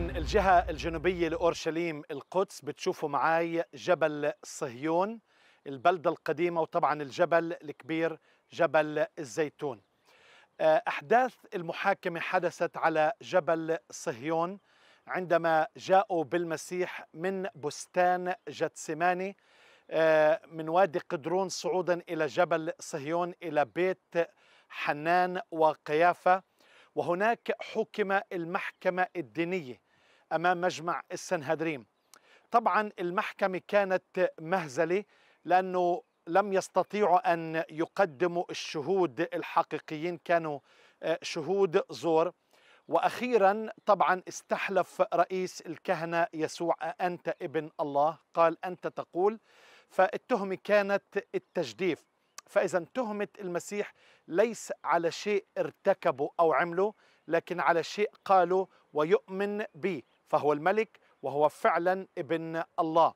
من الجهة الجنوبية لأورشليم القدس بتشوفوا معاي جبل صهيون البلدة القديمة وطبعا الجبل الكبير جبل الزيتون آه، أحداث المحاكمة حدثت على جبل صهيون عندما جاءوا بالمسيح من بستان جتسماني آه، من وادي قدرون صعودا إلى جبل صهيون إلى بيت حنان وقيافة وهناك حكم المحكمة الدينية أمام مجمع السنهدريم طبعا المحكمة كانت مهزلة لأنه لم يستطيعوا أن يقدموا الشهود الحقيقيين كانوا آه، شهود زور واخيرا طبعا استحلف رئيس الكهنه يسوع انت ابن الله قال انت تقول فالتهمه كانت التجديف فاذا تهمه المسيح ليس على شيء ارتكبه او عمله لكن على شيء قاله ويؤمن به فهو الملك وهو فعلا ابن الله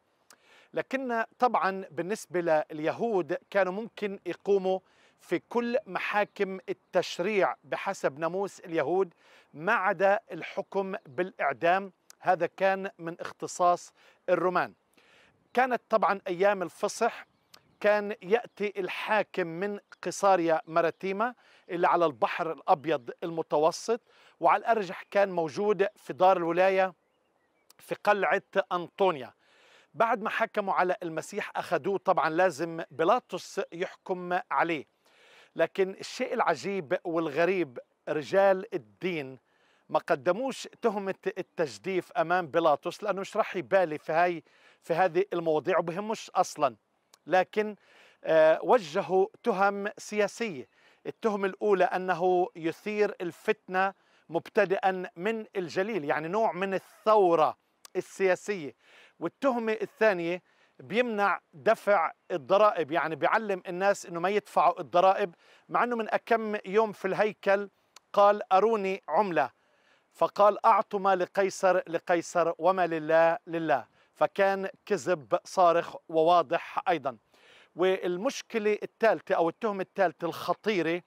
لكن طبعا بالنسبة لليهود كانوا ممكن يقوموا في كل محاكم التشريع بحسب ناموس اليهود ما عدا الحكم بالإعدام هذا كان من اختصاص الرومان كانت طبعا أيام الفصح كان يأتي الحاكم من قصاريا مراتيما اللي على البحر الأبيض المتوسط وعلى الأرجح كان موجود في دار الولاية في قلعة أنطونيا بعد ما حكموا على المسيح أخذوه طبعا لازم بيلاطس يحكم عليه لكن الشيء العجيب والغريب رجال الدين ما قدموش تهمة التجديف أمام بيلاطس لأنه مش راح يبالي في هاي في هذه المواضيع وبهمش أصلا لكن آه، وجهوا تهم سياسية التهمة الأولى أنه يثير الفتنة مبتدئا من الجليل يعني نوع من الثورة السياسية والتهمة الثانية بيمنع دفع الضرائب يعني بيعلم الناس انه ما يدفعوا الضرائب مع انه من اكم يوم في الهيكل قال اروني عمله فقال اعطوا ما لقيصر لقيصر وما لله لله فكان كذب صارخ وواضح ايضا والمشكله الثالثه او التهمه الثالثه الخطيره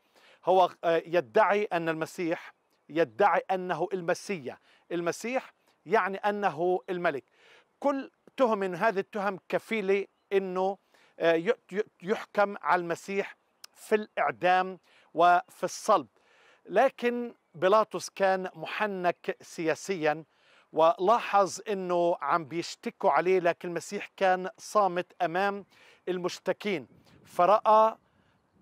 هو آه، يدعي ان المسيح يدعي انه المسيا المسيح يعني أنه الملك كل تهم من هذه التهم كفيلة أنه آه، يحكم على المسيح في الإعدام وفي الصلب لكن بيلاطس كان محنك سياسيا ولاحظ انه عم بيشتكوا عليه لكن المسيح كان صامت امام المشتكين فراى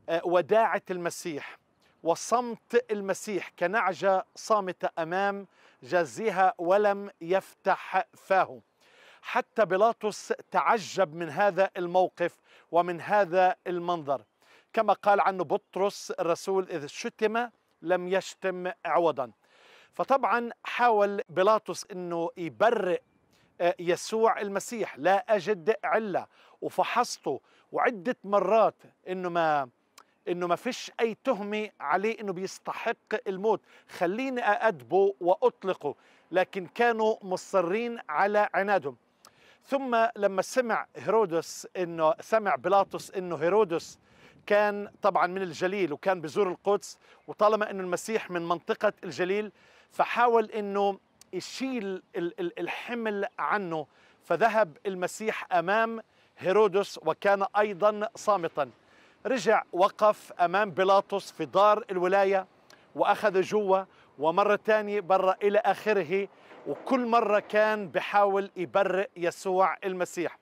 آه، وداعه المسيح وصمت المسيح كنعجة صامتة أمام جزيها ولم يفتح فاه حتى بيلاطس تعجب من هذا الموقف ومن هذا المنظر كما قال عنه بطرس الرسول إذ شتم لم يشتم عوضا فطبعا حاول بيلاطس أنه يبرئ آه، يسوع المسيح لا أجد علة وفحصته وعدة مرات أنه ما انه ما فيش اي تهمه عليه انه بيستحق الموت خليني اادبه واطلقه لكن كانوا مصرين على عنادهم ثم لما سمع هيرودس انه سمع بيلاطس انه هيرودس كان طبعا من الجليل وكان بزور القدس وطالما انه المسيح من منطقه الجليل فحاول انه يشيل الحمل عنه فذهب المسيح امام هيرودس وكان ايضا صامتا رجع وقف أمام بيلاطس في دار الولاية وأخذ جوا ومرة ثانية برا إلى آخره وكل مرة كان بحاول يبرئ يسوع المسيح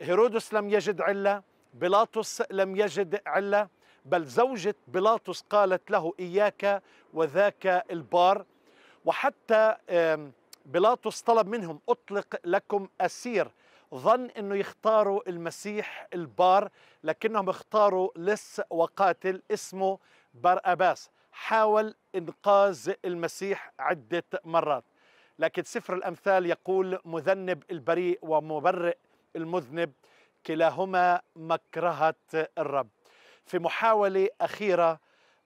هيرودس لم يجد علة بيلاطس لم يجد علة بل زوجة بيلاطس قالت له إياك وذاك البار وحتى بيلاطس طلب منهم أطلق لكم أسير ظن انه يختاروا المسيح البار لكنهم اختاروا لص وقاتل اسمه برأباس حاول انقاذ المسيح عده مرات لكن سفر الامثال يقول مذنب البريء ومبرئ المذنب كلاهما مكرهه الرب في محاوله اخيره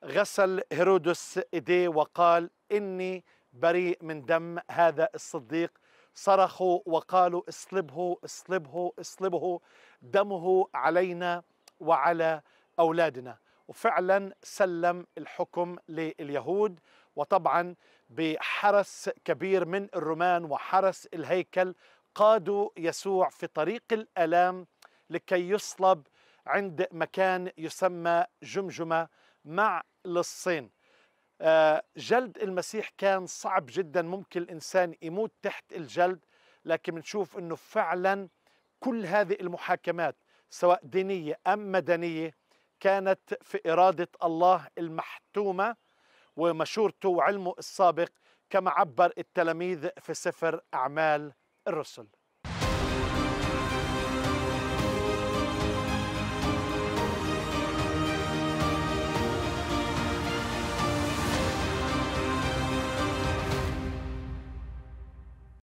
غسل هيرودس ايديه وقال اني بريء من دم هذا الصديق صرخوا وقالوا اصلبه اصلبه اصلبه دمه علينا وعلى أولادنا وفعلا سلم الحكم لليهود وطبعا بحرس كبير من الرومان وحرس الهيكل قادوا يسوع في طريق الالام لكي يصلب عند مكان يسمى جمجمه مع للصين آه، جلد المسيح كان صعب جدا ممكن الإنسان يموت تحت الجلد لكن بنشوف أنه فعلا كل هذه المحاكمات سواء دينية أم مدنية كانت في إرادة الله المحتومة ومشورته وعلمه السابق كما عبر التلاميذ في سفر أعمال الرسل